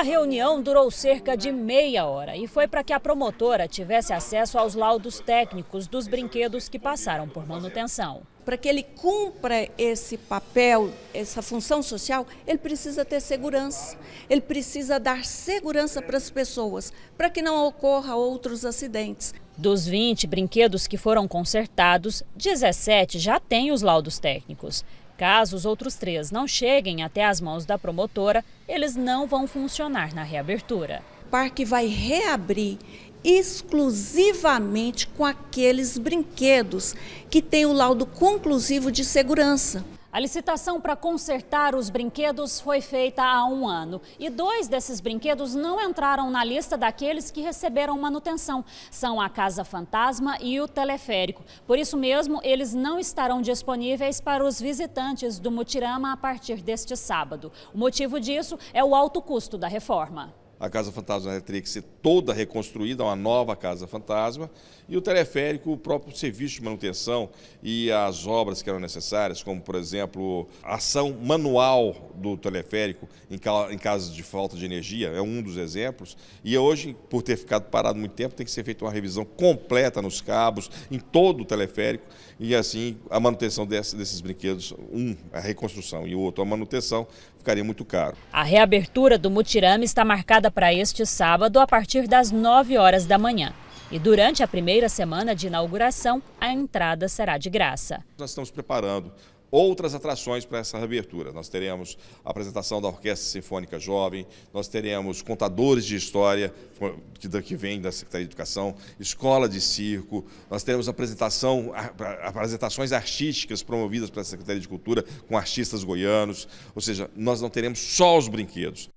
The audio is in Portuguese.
A reunião durou cerca de meia hora e foi para que a promotora tivesse acesso aos laudos técnicos dos brinquedos que passaram por manutenção. Para que ele cumpra esse papel, essa função social, ele precisa ter segurança. Ele precisa dar segurança para as pessoas, para que não ocorra outros acidentes. Dos 20 brinquedos que foram consertados, 17 já têm os laudos técnicos. Caso os outros três não cheguem até as mãos da promotora, eles não vão funcionar na reabertura. O parque vai reabrir exclusivamente com aqueles brinquedos que têm o laudo conclusivo de segurança. A licitação para consertar os brinquedos foi feita há um ano e dois desses brinquedos não entraram na lista daqueles que receberam manutenção. São a Casa Fantasma e o Teleférico. Por isso mesmo, eles não estarão disponíveis para os visitantes do Mutirama a partir deste sábado. O motivo disso é o alto custo da reforma. A Casa Fantasma teria que ser toda reconstruída, uma nova Casa Fantasma. E o teleférico, o próprio serviço de manutenção e as obras que eram necessárias, como, por exemplo, a ação manual do teleférico em casos de falta de energia, é um dos exemplos. E hoje, por ter ficado parado muito tempo, tem que ser feita uma revisão completa nos cabos, em todo o teleférico. E assim, a manutenção desses brinquedos, um, a reconstrução e o outro, a manutenção, ficaria muito caro. A reabertura do Mutirama está marcada para este sábado a partir das 9 horas da manhã. E durante a primeira semana de inauguração, a entrada será de graça. Nós estamos preparando outras atrações para essa abertura. Nós teremos a apresentação da Orquestra Sinfônica Jovem, nós teremos contadores de história, que vem da Secretaria de Educação, escola de circo, nós teremos apresentação, apresentações artísticas promovidas pela Secretaria de Cultura com artistas goianos, ou seja, nós não teremos só os brinquedos.